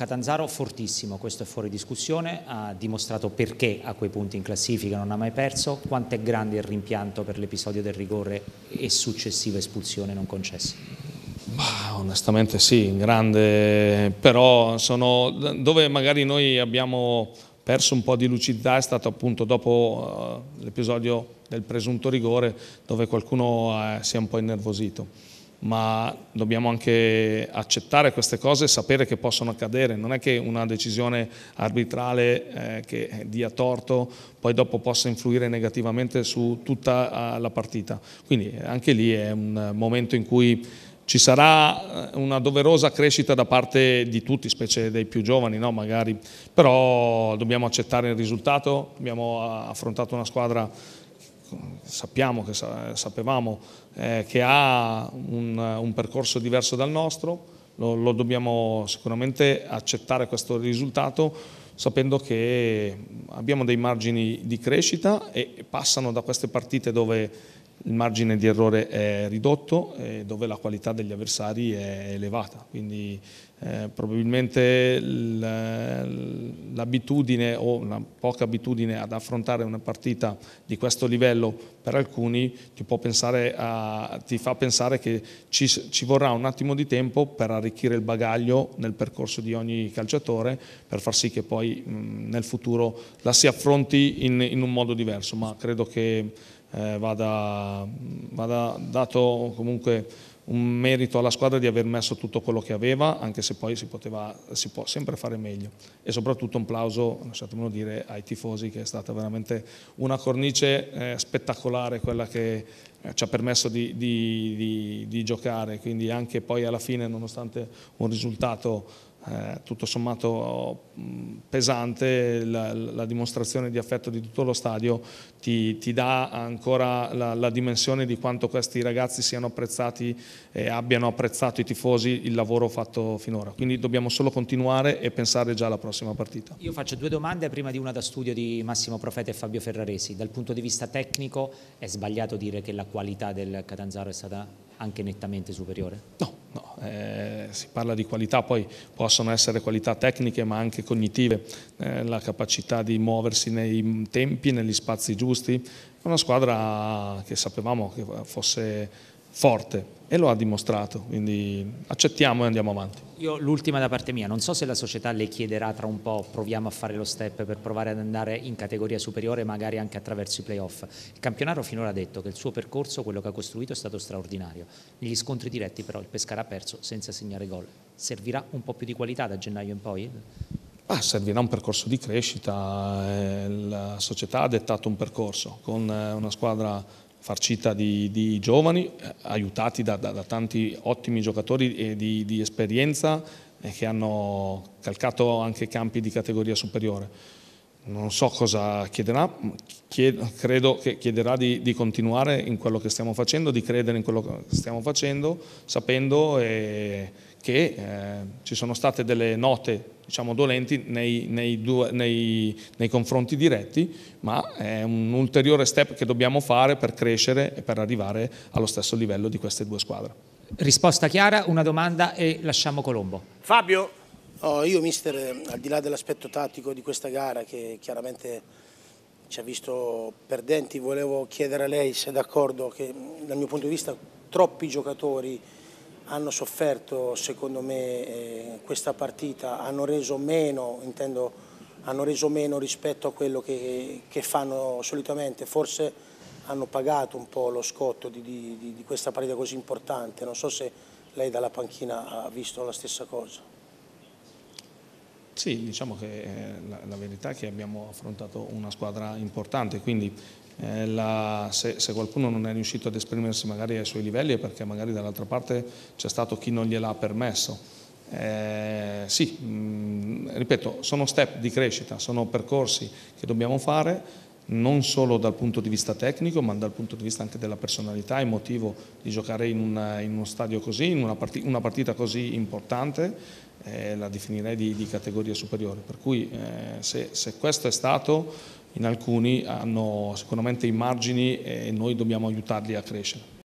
Catanzaro fortissimo, questo è fuori discussione, ha dimostrato perché a quei punti in classifica non ha mai perso, quanto è grande il rimpianto per l'episodio del rigore e successiva espulsione non concessa. onestamente sì, grande, però sono, dove magari noi abbiamo perso un po' di lucidità è stato appunto dopo eh, l'episodio del presunto rigore dove qualcuno eh, si è un po' innervosito ma dobbiamo anche accettare queste cose e sapere che possono accadere. Non è che una decisione arbitrale eh, che dia torto poi dopo possa influire negativamente su tutta eh, la partita. Quindi eh, anche lì è un momento in cui ci sarà eh, una doverosa crescita da parte di tutti, specie dei più giovani, no? magari, però dobbiamo accettare il risultato, abbiamo ah, affrontato una squadra sappiamo che sapevamo eh, che ha un, un, percorso diverso dal nostro, lo, lo, dobbiamo sicuramente accettare questo risultato sapendo che abbiamo dei margini di crescita e passano da queste partite dove il margine di errore è ridotto e eh, dove la qualità degli avversari è elevata, quindi eh, probabilmente l'abitudine o la poca abitudine ad affrontare una partita di questo livello per alcuni ti, a, ti fa pensare che ci, ci vorrà un attimo di tempo per arricchire il bagaglio nel percorso di ogni calciatore per far sì che poi mh, nel futuro la si affronti in, in un modo diverso, ma credo che eh, vada, vada dato comunque un merito alla squadra di aver messo tutto quello che aveva, anche se poi si, poteva, si può sempre fare meglio. E soprattutto un plauso, lasciatemelo dire, ai tifosi, che è stata veramente una cornice eh, spettacolare quella che eh, ci ha permesso di, di, di, di giocare. Quindi anche poi alla fine, nonostante un risultato eh, tutto sommato pesante, la, la, dimostrazione di affetto di tutto lo stadio ti, ti dà ancora la, la, dimensione di quanto questi ragazzi siano apprezzati e abbiano apprezzato i tifosi il lavoro fatto finora. Quindi dobbiamo solo continuare e pensare già alla prossima partita. Io faccio due domande, prima di una da studio di Massimo Profeta e Fabio Ferraresi. Dal punto di vista tecnico è sbagliato dire che la qualità del Catanzaro è stata anche nettamente superiore? No, no. Eh si parla di qualità, poi possono essere qualità tecniche ma anche cognitive, eh, la capacità di muoversi nei tempi, negli spazi giusti, una squadra che sapevamo che fosse forte e lo ha dimostrato, quindi accettiamo e andiamo avanti. Io l'ultima da parte mia, non so se la società le chiederà tra un po', proviamo a fare lo step per provare ad andare in categoria superiore, magari anche attraverso i playoff. Il campionato finora ha detto che il suo percorso, quello che ha costruito, è stato straordinario. Negli scontri diretti però il Pescara ha perso senza segnare gol. Servirà un po' più di qualità da gennaio in poi? Ah, servirà un percorso di crescita, eh, la società ha dettato un percorso con eh, una squadra farcita di, di giovani, eh, aiutati da, da, da, tanti ottimi giocatori e di, di, esperienza eh, che hanno calcato anche campi di categoria superiore. Non so cosa chiederà, chied, credo che chiederà di, di, continuare in quello che stiamo facendo, di credere in quello che stiamo facendo, sapendo e che eh, ci sono state delle note diciamo, dolenti nei, nei, due, nei, nei, confronti diretti, ma è un ulteriore step che dobbiamo fare per crescere e per arrivare allo stesso livello di queste due squadre. Risposta chiara, una domanda e lasciamo Colombo. Fabio? Oh, io, mister, al di là dell'aspetto tattico di questa gara che chiaramente ci ha visto perdenti, volevo chiedere a lei se è d'accordo che dal mio punto di vista troppi giocatori hanno sofferto secondo me eh, questa partita, hanno reso meno, intendo, hanno reso meno rispetto a quello che, che, fanno solitamente, forse hanno pagato un po' lo scotto di, di, di questa partita così importante, non so se lei dalla panchina ha visto la stessa cosa. Sì, diciamo che eh, la, la, verità che abbiamo affrontato una squadra importante, quindi eh, la, se, se, qualcuno non è riuscito ad esprimersi magari ai suoi livelli è perché magari dall'altra parte c'è stato chi non gliel'ha permesso. Eh, sì, mh, mm, ripeto, sono step di crescita, sono percorsi che dobbiamo fare, non solo dal punto di vista tecnico ma dal punto di vista anche della personalità, emotivo di giocare in, una, in uno stadio così, in una, partita, una partita così importante, eh, la definirei di, di, categoria superiore. Per cui eh, se, se questo è stato, in alcuni hanno sicuramente i margini e noi dobbiamo aiutarli a crescere.